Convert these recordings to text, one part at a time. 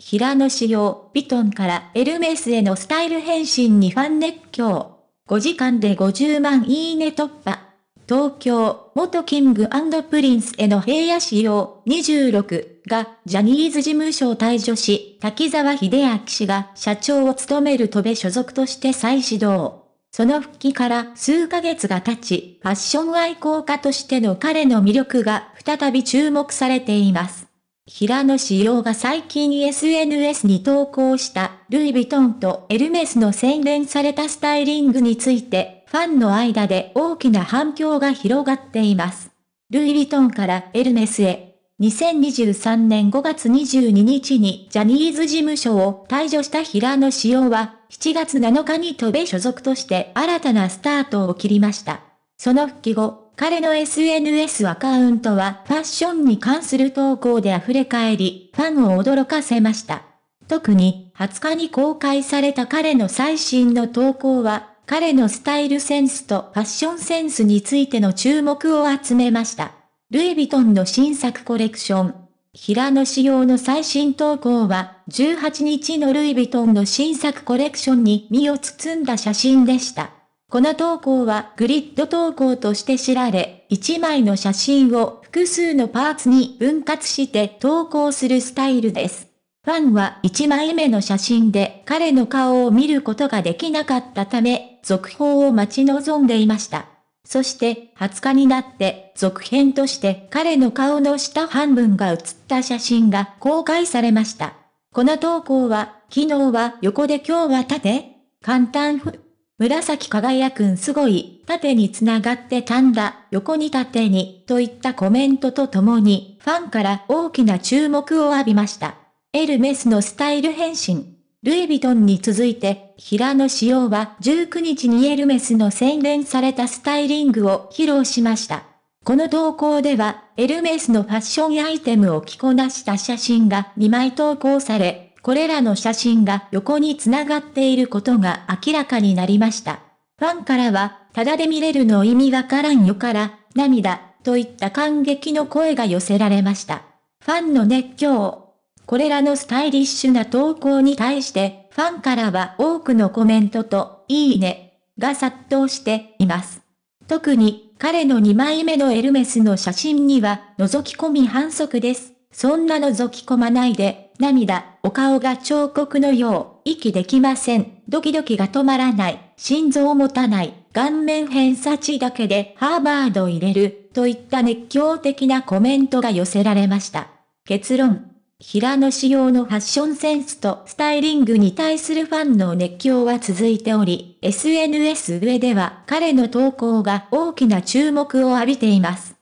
平野紫耀、ィトンからエルメスへのスタイル変身にファン熱狂。5時間で50万いいね突破。東京、元キングプリンスへの平野仕様26がジャニーズ事務所を退所し、滝沢秀明氏が社長を務める戸部所属として再始動。その復帰から数ヶ月が経ち、ファッション愛好家としての彼の魅力が再び注目されています。平野紫耀が最近 SNS に投稿したルイ・ヴィトンとエルメスの洗練されたスタイリングについてファンの間で大きな反響が広がっています。ルイ・ヴィトンからエルメスへ。2023年5月22日にジャニーズ事務所を退場した平野紫耀は7月7日に戸米所属として新たなスタートを切りました。その復帰後、彼の SNS アカウントはファッションに関する投稿で溢れ返り、ファンを驚かせました。特に20日に公開された彼の最新の投稿は、彼のスタイルセンスとファッションセンスについての注目を集めました。ルイ・ヴィトンの新作コレクション。平野仕様の最新投稿は、18日のルイ・ヴィトンの新作コレクションに身を包んだ写真でした。この投稿はグリッド投稿として知られ、1枚の写真を複数のパーツに分割して投稿するスタイルです。ファンは1枚目の写真で彼の顔を見ることができなかったため、続報を待ち望んでいました。そして20日になって続編として彼の顔の下半分が写った写真が公開されました。この投稿は、昨日は横で今日は縦簡単ふ。紫輝くんすごい、縦に繋がってたんだ、横に縦に、といったコメントとともに、ファンから大きな注目を浴びました。エルメスのスタイル変身。ルイ・ヴィトンに続いて、平野紫耀は19日にエルメスの洗練されたスタイリングを披露しました。この投稿では、エルメスのファッションアイテムを着こなした写真が2枚投稿され、これらの写真が横に繋がっていることが明らかになりました。ファンからは、ただで見れるの意味わからんよから、涙、といった感激の声が寄せられました。ファンの熱狂。これらのスタイリッシュな投稿に対して、ファンからは多くのコメントと、いいね、が殺到しています。特に、彼の2枚目のエルメスの写真には、覗き込み反則です。そんな覗き込まないで、涙、お顔が彫刻のよう、息できません。ドキドキが止まらない。心臓を持たない。顔面偏差値だけでハーバード入れる。といった熱狂的なコメントが寄せられました。結論。平野仕様のファッションセンスとスタイリングに対するファンの熱狂は続いており、SNS 上では彼の投稿が大きな注目を浴びています。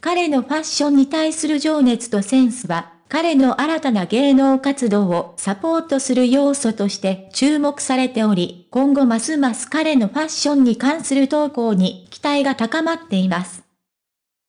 彼のファッションに対する情熱とセンスは彼の新たな芸能活動をサポートする要素として注目されており、今後ますます彼のファッションに関する投稿に期待が高まっています。